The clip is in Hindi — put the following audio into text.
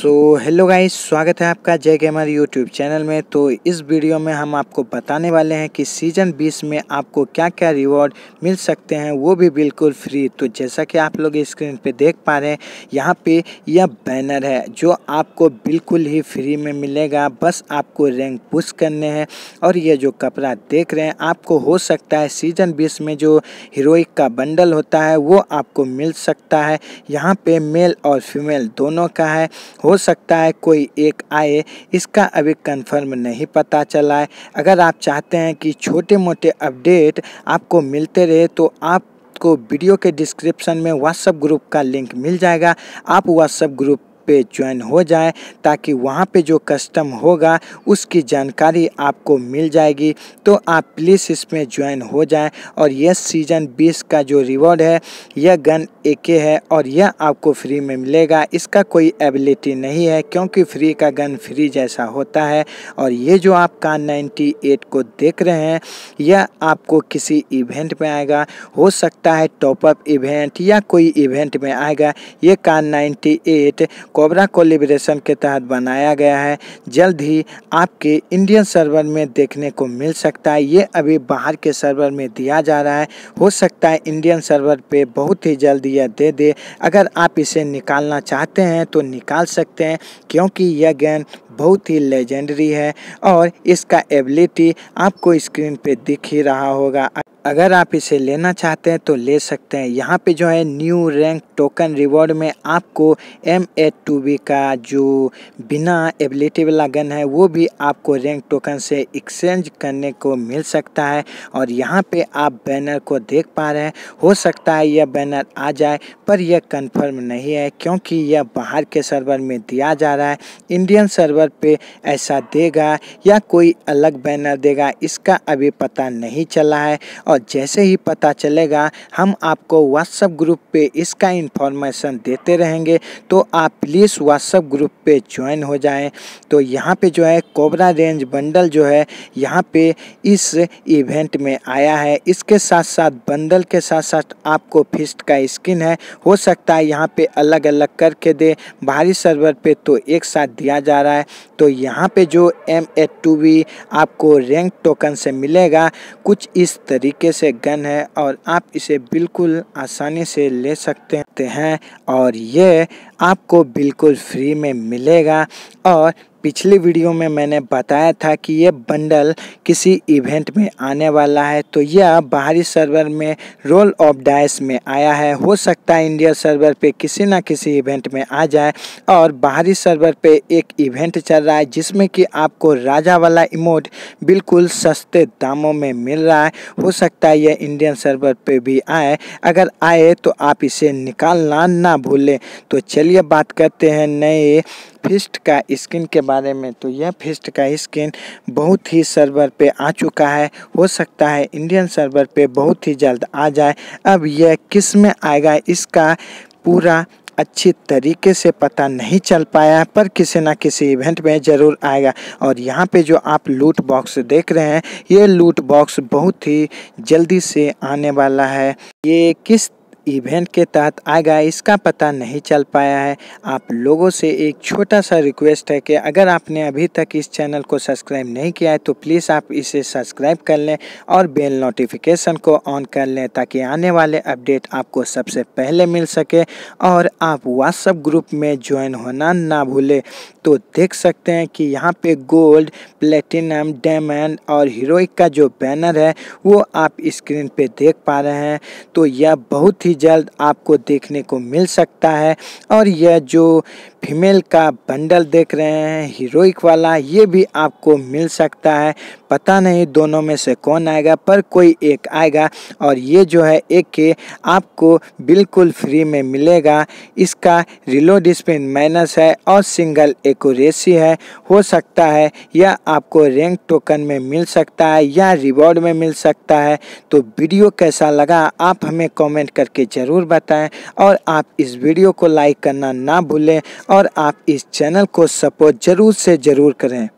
सो हेलो गाइस स्वागत है आपका जय गेमर यूट्यूब चैनल में तो इस वीडियो में हम आपको बताने वाले हैं कि सीज़न 20 में आपको क्या क्या रिवॉर्ड मिल सकते हैं वो भी बिल्कुल फ्री तो जैसा कि आप लोग स्क्रीन पे देख पा रहे हैं यहाँ पे यह बैनर है जो आपको बिल्कुल ही फ्री में मिलेगा बस आपको रैंक पुश करने हैं और यह जो कपड़ा देख रहे हैं आपको हो सकता है सीज़न बीस में जो हीरोइक का बंडल होता है वो आपको मिल सकता है यहाँ पर मेल और फीमेल दोनों का है हो सकता है कोई एक आए इसका अभी कंफर्म नहीं पता चला है अगर आप चाहते हैं कि छोटे मोटे अपडेट आपको मिलते रहे तो आप आपको वीडियो के डिस्क्रिप्शन में व्हाट्सएप ग्रुप का लिंक मिल जाएगा आप व्हाट्सएप ग्रुप पे ज्वाइन हो जाएं ताकि वहाँ पे जो कस्टम होगा उसकी जानकारी आपको मिल जाएगी तो आप प्लीज़ इसमें ज्वाइन हो जाएं और यह सीज़न 20 का जो रिवॉर्ड है यह गन के है और यह आपको फ्री में मिलेगा इसका कोई एबिलिटी नहीं है क्योंकि फ्री का गन फ्री जैसा होता है और ये जो आप कान एट को देख रहे हैं यह आपको किसी इवेंट में आएगा हो सकता है टॉपअप इवेंट या कोई इवेंट में आएगा ये कान एट कोबरा कोलिब्रेशन के तहत बनाया गया है जल्द ही आपके इंडियन सर्वर में देखने को मिल सकता है ये अभी बाहर के सर्वर में दिया जा रहा है हो सकता है इंडियन सर्वर पे बहुत ही जल्द यह दे दे अगर आप इसे निकालना चाहते हैं तो निकाल सकते हैं क्योंकि यह गेंद बहुत ही लेजेंडरी है और इसका एबिलिटी आपको स्क्रीन पे दिख ही रहा होगा अगर आप इसे लेना चाहते हैं तो ले सकते हैं यहाँ पे जो है न्यू रैंक टोकन रिवॉर्ड में आपको एम ए टू बी का जो बिना एबिलिटी वाला गन है वो भी आपको रैंक टोकन से एक्सचेंज करने को मिल सकता है और यहाँ पे आप बैनर को देख पा रहे हैं हो सकता है यह बैनर आ जाए पर यह कंफर्म नहीं है क्योंकि यह बाहर के सर्वर में दिया जा रहा है इंडियन सर्वर पर ऐसा देगा या कोई अलग बैनर देगा इसका अभी पता नहीं चला है और जैसे ही पता चलेगा हम आपको व्हाट्सएप ग्रुप पे इसका इन्फॉर्मेशन देते रहेंगे तो आप प्लीज़ व्हाट्सएप ग्रुप पे ज्वाइन हो जाएं तो यहाँ पे जो है कोबरा रेंज बंडल जो है यहाँ पे इस इवेंट में आया है इसके साथ साथ बंडल के साथ साथ आपको फिस्ट का स्किन है हो सकता है यहाँ पर अलग अलग करके दे बाहरी सर्वर पर तो एक साथ दिया जा रहा है तो यहाँ पर जो एम टू आपको रैंक टोकन से मिलेगा कुछ इस तरीके तरीके से गन है और आप इसे बिल्कुल आसानी से ले सकते हैं और ये आपको बिल्कुल फ्री में मिलेगा और पिछली वीडियो में मैंने बताया था कि यह बंडल किसी इवेंट में आने वाला है तो यह बाहरी सर्वर में रोल ऑफ डाइस में आया है हो सकता है इंडिया सर्वर पे किसी ना किसी इवेंट में आ जाए और बाहरी सर्वर पे एक इवेंट चल रहा है जिसमें कि आपको राजा वाला इमोट बिल्कुल सस्ते दामों में मिल रहा है हो सकता है यह इंडियन सर्वर पर भी आए अगर आए तो आप इसे निकालना ना भूलें तो चलिए बात करते हैं नए फिस्ट का स्किन के बारे में तो यह फिस्ट का स्किन बहुत ही सर्वर पे आ चुका है हो सकता है इंडियन सर्वर पे बहुत ही जल्द आ जाए अब यह किस में आएगा इसका पूरा अच्छी तरीके से पता नहीं चल पाया पर किसी ना किसी इवेंट में ज़रूर आएगा और यहाँ पे जो आप लूट बॉक्स देख रहे हैं ये लूट बॉक्स बहुत ही जल्दी से आने वाला है ये किस इवेंट के तहत आएगा इसका पता नहीं चल पाया है आप लोगों से एक छोटा सा रिक्वेस्ट है कि अगर आपने अभी तक इस चैनल को सब्सक्राइब नहीं किया है तो प्लीज़ आप इसे सब्सक्राइब कर लें और बेल नोटिफिकेशन को ऑन कर लें ताकि आने वाले अपडेट आपको सबसे पहले मिल सके और आप व्हाट्सएप ग्रुप में ज्वाइन होना ना भूलें तो देख सकते हैं कि यहाँ पे गोल्ड प्लेटिनम डायमंड और हीरोइक का जो बैनर है वो आप स्क्रीन पे देख पा रहे हैं तो यह बहुत ही जल्द आपको देखने को मिल सकता है और यह जो फीमेल का बंडल देख रहे हैं हीरोइक वाला ये भी आपको मिल सकता है पता नहीं दोनों में से कौन आएगा पर कोई एक आएगा और ये जो है एक के आपको बिल्कुल फ्री में मिलेगा इसका रिलोड स्पिन माइनस है और सिंगल एकोरेसी है हो सकता है या आपको रैंक टोकन में मिल सकता है या रिवॉर्ड में मिल सकता है तो वीडियो कैसा लगा आप हमें कमेंट करके ज़रूर बताएं और आप इस वीडियो को लाइक करना ना भूलें और आप इस चैनल को सपोर्ट ज़रूर से ज़रूर करें